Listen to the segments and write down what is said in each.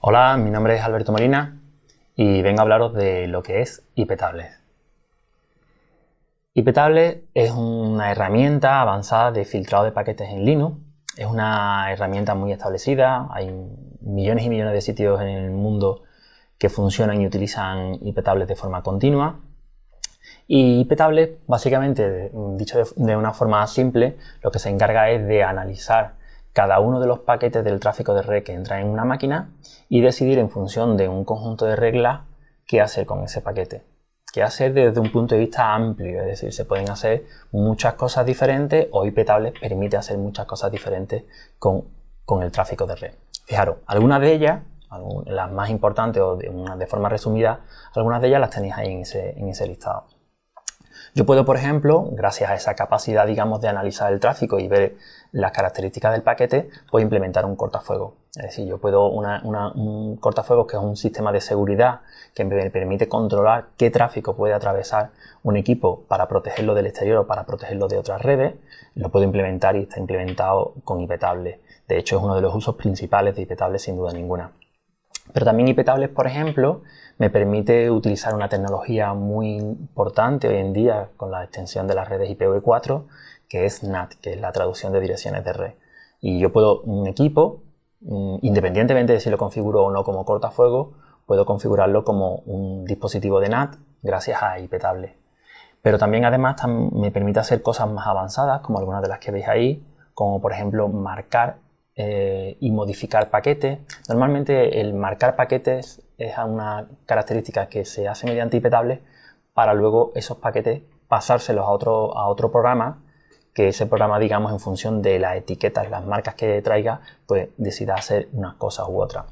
Hola, mi nombre es Alberto Molina y vengo a hablaros de lo que es IPTables. IPTables es una herramienta avanzada de filtrado de paquetes en Linux. Es una herramienta muy establecida. Hay millones y millones de sitios en el mundo que funcionan y utilizan IPTables de forma continua. Y IPTables, básicamente, dicho de una forma simple, lo que se encarga es de analizar cada uno de los paquetes del tráfico de red que entra en una máquina y decidir en función de un conjunto de reglas qué hacer con ese paquete. Qué hacer desde un punto de vista amplio, es decir, se pueden hacer muchas cosas diferentes o IPTables permite hacer muchas cosas diferentes con, el tráfico de red. Fijaros, algunas de ellas, las más importantes o de, de forma resumida, algunas de ellas las tenéis ahí en ese listado. Yo puedo, por ejemplo, gracias a esa capacidad, digamos, de analizar el tráfico y ver las características del paquete, puedo implementar un cortafuego. Es decir, yo puedo un cortafuego que es un sistema de seguridad que me permite controlar qué tráfico puede atravesar un equipo para protegerlo del exterior o para protegerlo de otras redes, lo puedo implementar y está implementado con IPTable. De hecho, es uno de los usos principales de IPtable sin duda ninguna. Pero también IPTables, por ejemplo, me permite utilizar una tecnología muy importante hoy en día con la extensión de las redes IPv4, que es NAT, que es la traducción de direcciones de red. Y yo puedo, un equipo, mm, independientemente de si lo configuro o no como cortafuego, puedo configurarlo como un dispositivo de NAT gracias a IPTables. Pero también además me permite hacer cosas más avanzadas, como algunas de las que veis ahí, como por ejemplo marcar eh, y modificar paquetes. Normalmente el marcar paquetes es una característica que se hace mediante ipetables para luego esos paquetes pasárselos a otro, a otro programa que ese programa, digamos, en función de las etiquetas, las marcas que traiga, pues decida hacer unas cosas u otras.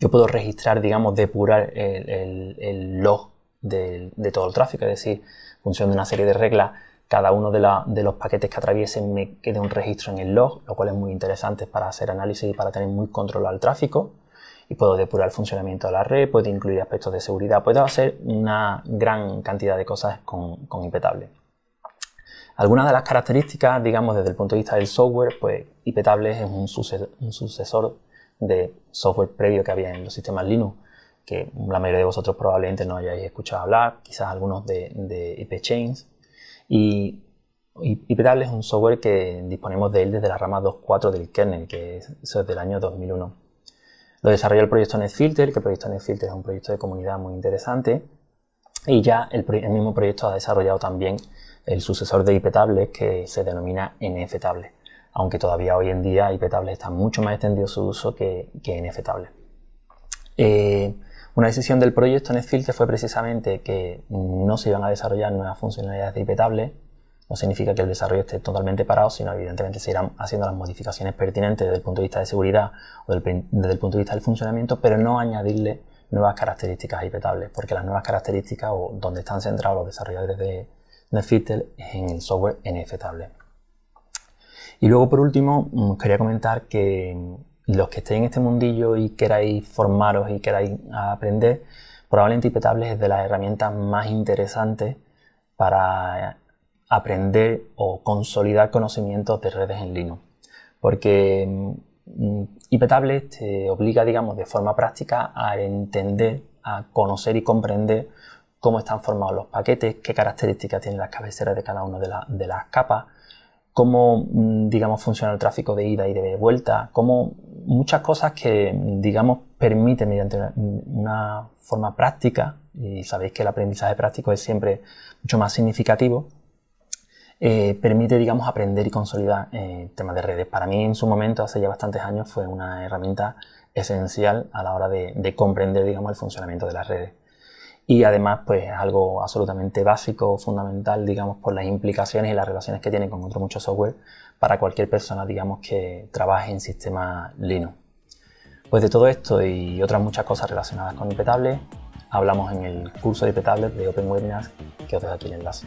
Yo puedo registrar, digamos, depurar el, log de, todo el tráfico, es decir, en función de una serie de reglas, cada uno de, los paquetes que atraviesen me quede un registro en el log, lo cual es muy interesante para hacer análisis y para tener muy control al tráfico. Y puedo depurar el funcionamiento de la red, puedo incluir aspectos de seguridad, puedo hacer una gran cantidad de cosas con, con Algunas de las características, digamos, desde el punto de vista del software, pues iptable es un, sucesor de software previo que había en los sistemas Linux, que la mayoría de vosotros probablemente no hayáis escuchado hablar, quizás algunos de, de y, y, es un software que disponemos de él desde la rama 2.4 del kernel, que es, eso es del año 2001. Lo desarrolló el proyecto NetFilter, que el proyecto NetFilter es un proyecto de comunidad muy interesante. Y ya el, mismo proyecto ha desarrollado también el sucesor de IPTables que se denomina NFTables, aunque todavía hoy en día IPTables está mucho más extendido su uso que, que NFTable. Eh, una decisión del proyecto NetFilter fue precisamente que no se iban a desarrollar nuevas funcionalidades de IPTable. No significa que el desarrollo esté totalmente parado, sino evidentemente se irán haciendo las modificaciones pertinentes desde el punto de vista de seguridad o desde el punto de vista del funcionamiento, pero no añadirle nuevas características a IPTable, porque las nuevas características o donde están centrados los desarrolladores de NetFilter es en el software NFTable. Y luego, por último, mm, quería comentar que los que estéis en este mundillo y queráis formaros y queráis aprender, probablemente IPTables es de las herramientas más interesantes para aprender o consolidar conocimientos de redes en Linux. Porque mm, IPTables te obliga, digamos, de forma práctica a entender, a conocer y comprender cómo están formados los paquetes, qué características tienen las cabeceras de cada una de, de las capas, cómo, mm, digamos, funciona el tráfico de ida y de vuelta, cómo muchas cosas que, digamos, permiten mediante una, forma práctica, y sabéis que el aprendizaje práctico es siempre mucho más significativo, eh, permite, digamos, aprender y consolidar eh, temas de redes. Para mí, en su momento, hace ya bastantes años, fue una herramienta esencial a la hora de, de comprender, digamos, el funcionamiento de las redes y además pues algo absolutamente básico, fundamental, digamos, por las implicaciones y las relaciones que tiene con otro mucho software para cualquier persona, digamos, que trabaje en sistema Linux. Pues de todo esto y otras muchas cosas relacionadas con Impetable, hablamos en el curso de Impetable de Open Webinars, que os dejo aquí el enlace.